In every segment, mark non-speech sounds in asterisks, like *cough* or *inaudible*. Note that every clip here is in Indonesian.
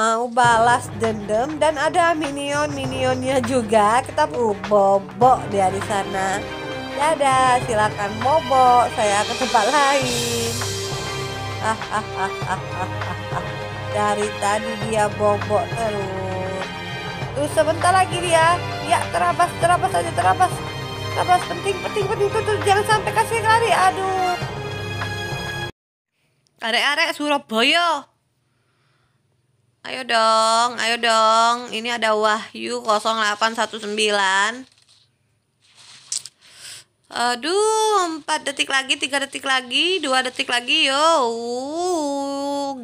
mau balas dendam dan ada minion-minionnya juga. Kita bobok dia di sana. Dadah, silakan bobok Saya ke tempat lain. Ah, ah, ah, Dari tadi dia bobok terus. Tuh sebentar lagi dia. Ya terabas, terabas aja terabas. Terabas penting, penting, penting tuh, tuh jangan sampai kasih lari. Aduh. Arek-arek Surabaya, Ayo dong, ayo dong. Ini ada Wahyu 0819. Aduh, 4 detik lagi, 3 detik lagi, 2 detik lagi. Yo,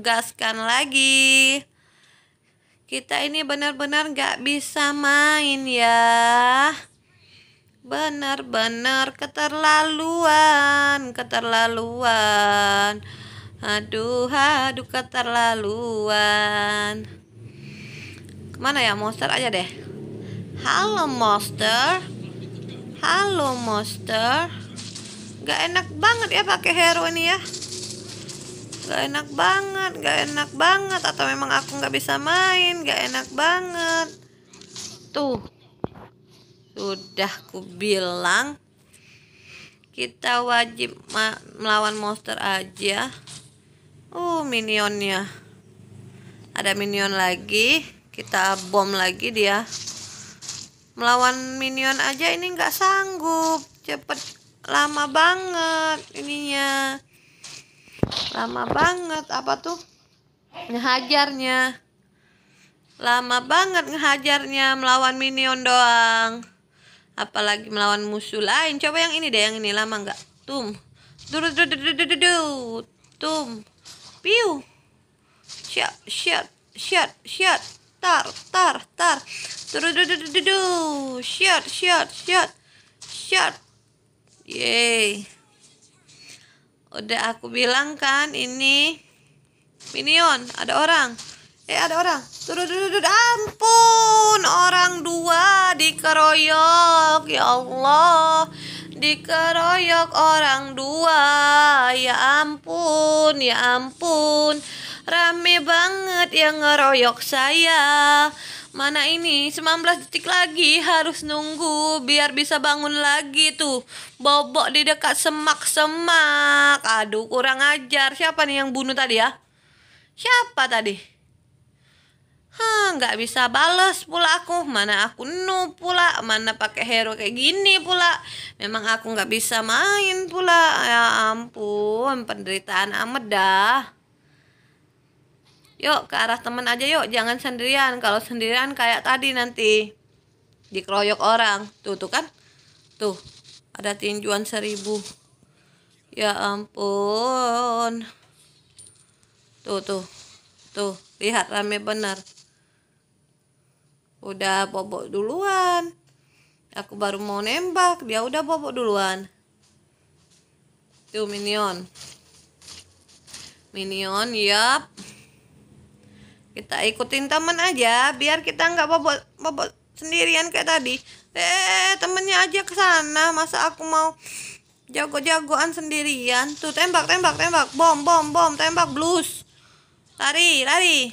gaskan lagi. Kita ini benar-benar gak bisa main ya. Benar-benar keterlaluan, keterlaluan. Aduh, aduh keterlaluan. Kemana ya monster aja deh. Halo monster. Halo monster. Gak enak banget ya pakai hero ini ya. Gak enak banget, gak enak banget. Atau memang aku gak bisa main, gak enak banget. Tuh, sudah ku bilang kita wajib melawan monster aja. Oh, minionnya. Ada minion lagi. Kita bom lagi dia. Melawan minion aja ini nggak sanggup. Cepet lama banget ininya. Lama banget apa tuh? Ngehajarnya. Lama banget ngehajarnya melawan minion doang. Apalagi melawan musuh lain. Coba yang ini deh, yang ini lama nggak? Tum. Dudut, tum Piu. Shot, shot, shot, shot. Tar, tar, tar. Turu, du, du, du, du, Shot, shot, shot. Shot. Yeay. Udah aku bilang kan ini minion, ada orang. Eh, ada orang. Turu, du, du, Ampun, orang dua dikeroyok. Ya Allah dikeroyok orang dua ya ampun, ya ampun. Rame banget yang ngeroyok saya. Mana ini 19 detik lagi harus nunggu biar bisa bangun lagi tuh. Bobok di dekat semak-semak. Aduh kurang ajar. Siapa nih yang bunuh tadi ya? Siapa tadi? Hah, nggak bisa bales pula aku. Mana aku nu pula, mana pakai hero kayak gini pula. Memang aku nggak bisa main pula. Ya ampun, penderitaan amat dah. Yuk ke arah temen aja yuk, jangan sendirian. Kalau sendirian kayak tadi nanti dikeroyok orang. Tuh tuh kan. Tuh, ada tinjuan seribu. Ya ampun. Tuh tuh. Tuh, lihat rame bener udah bobok duluan aku baru mau nembak dia udah bobok duluan tuh minion minion yap kita ikutin temen aja biar kita nggak bobot bobot sendirian kayak tadi eh temennya aja ke sana masa aku mau jago-jagoan sendirian tuh tembak tembak tembak bom bom bom tembak blues lari lari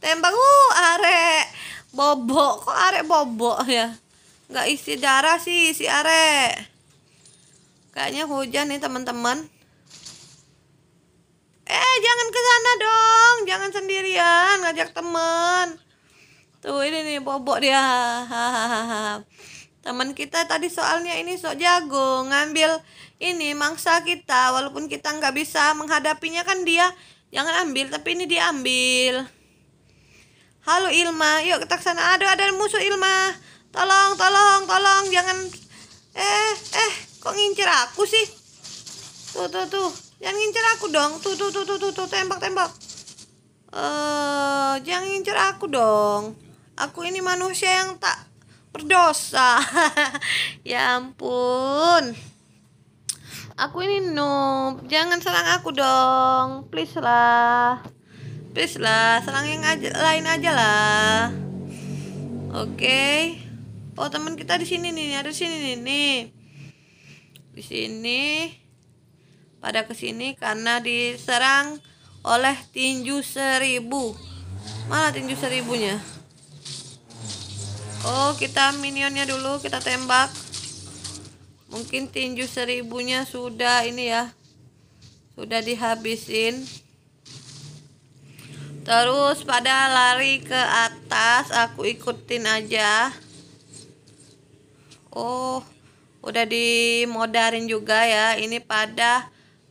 tembak uh arek bobok kok arek bobok ya nggak isi darah sih si arek kayaknya hujan nih teman-teman eh jangan ke sana dong jangan sendirian ngajak teman tuh ini nih bobok dia teman kita tadi soalnya ini sok jago ngambil ini mangsa kita walaupun kita nggak bisa menghadapinya kan dia jangan ambil tapi ini diambil ambil Halo Ilma, yuk kita sana. Aduh ada musuh Ilma. Tolong, tolong, tolong, jangan. Eh, eh, kok ngincer aku sih? Tuh, tuh, tuh, jangan ngincer aku dong. Tuh, tuh, tuh, tuh, tuh, tuh tembak, tembak. Eh, uh, jangan ngincer aku dong. Aku ini manusia yang tak berdosa. *laughs* ya ampun. Aku ini noob. Jangan serang aku dong. Please lah please lah selang yang aja, lain aja lah oke okay. oh teman kita di sini nih ada sini nih, nih. di sini pada kesini karena diserang oleh tinju seribu mana tinju seribunya oh kita minionnya dulu kita tembak mungkin tinju seribunya sudah ini ya sudah dihabisin terus pada lari ke atas aku ikutin aja oh udah dimodarin juga ya ini pada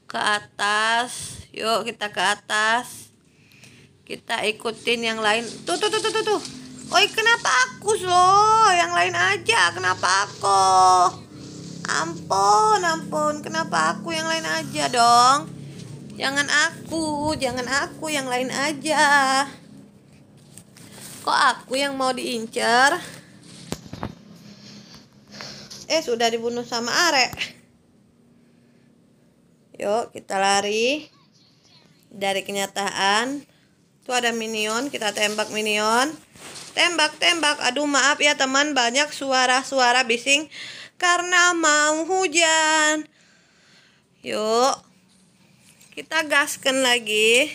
ke atas yuk kita ke atas kita ikutin yang lain tuh tuh tuh tuh tuh, tuh. oi kenapa aku slow yang lain aja kenapa aku ampun ampun kenapa aku yang lain aja dong Jangan aku, jangan aku, yang lain aja. Kok aku yang mau diincar? Eh, sudah dibunuh sama Arek. Yuk, kita lari dari kenyataan. Tuh ada minion, kita tembak minion. Tembak, tembak. Aduh, maaf ya teman, banyak suara-suara bising karena mau hujan. Yuk kita gaskan lagi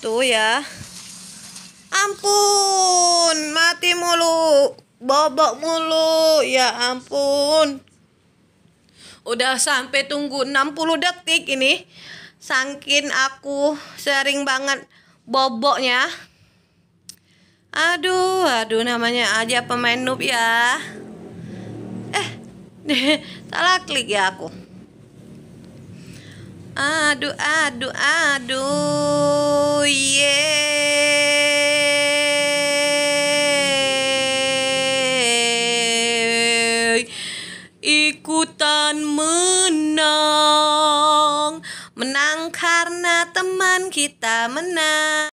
tuh ya ampun mati mulu bobok mulu ya ampun udah sampai tunggu 60 detik ini sangkin aku sering banget boboknya aduh aduh namanya aja pemain noob ya eh *laughs* salah klik ya aku Aduh, aduh, aduh, yeah. Ikutan menang, menang karena teman kita menang.